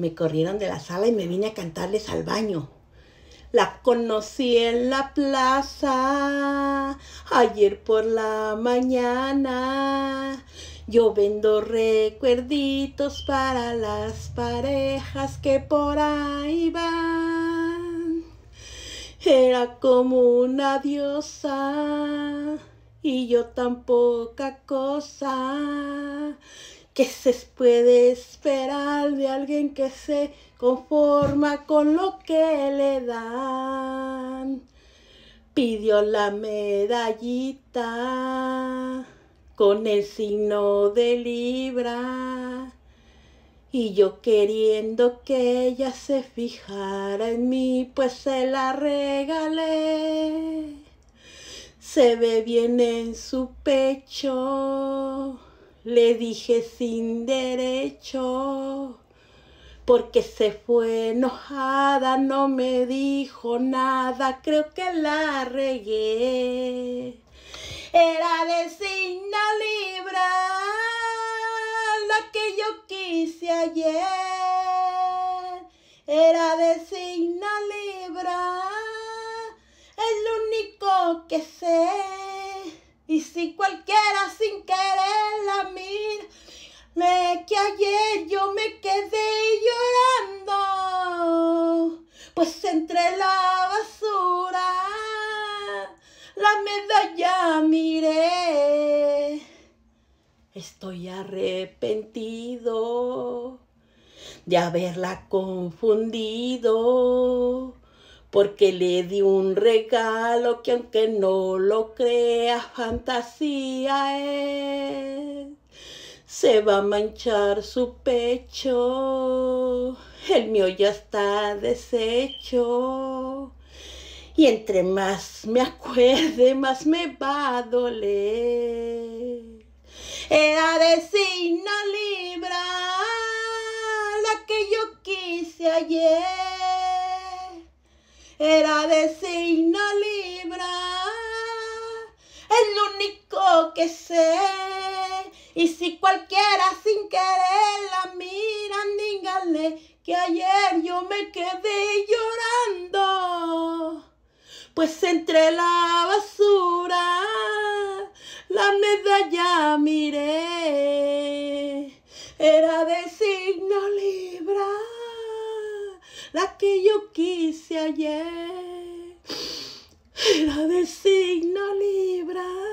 me corrieron de la sala y me vine a cantarles al baño. La conocí en la plaza ayer por la mañana. Yo vendo recuerditos para las parejas que por ahí van. Era como una diosa y yo tan poca cosa. ¿Qué se puede esperar de alguien que se conforma con lo que le dan? Pidió la medallita con el signo de Libra. Y yo queriendo que ella se fijara en mí, pues se la regalé. Se ve bien en su pecho le dije sin derecho, porque se fue enojada, no me dijo nada, creo que la regué. Era de signo libra, la que yo quise ayer. Era de signo libra, el único que sé. Y si cualquiera sin querer pues entre la basura la medalla miré. Estoy arrepentido de haberla confundido, porque le di un regalo que aunque no lo crea, fantasía es. Se va a manchar su pecho el mío ya está deshecho. Y entre más me acuerde, más me va a doler. Era de signo libra la que yo quise ayer. Era de signo libra el único que sé. Y si cualquiera sin querer y ayer yo me quedé llorando, pues entre la basura la medalla miré, era de signo libra, la que yo quise ayer, era de signo libra.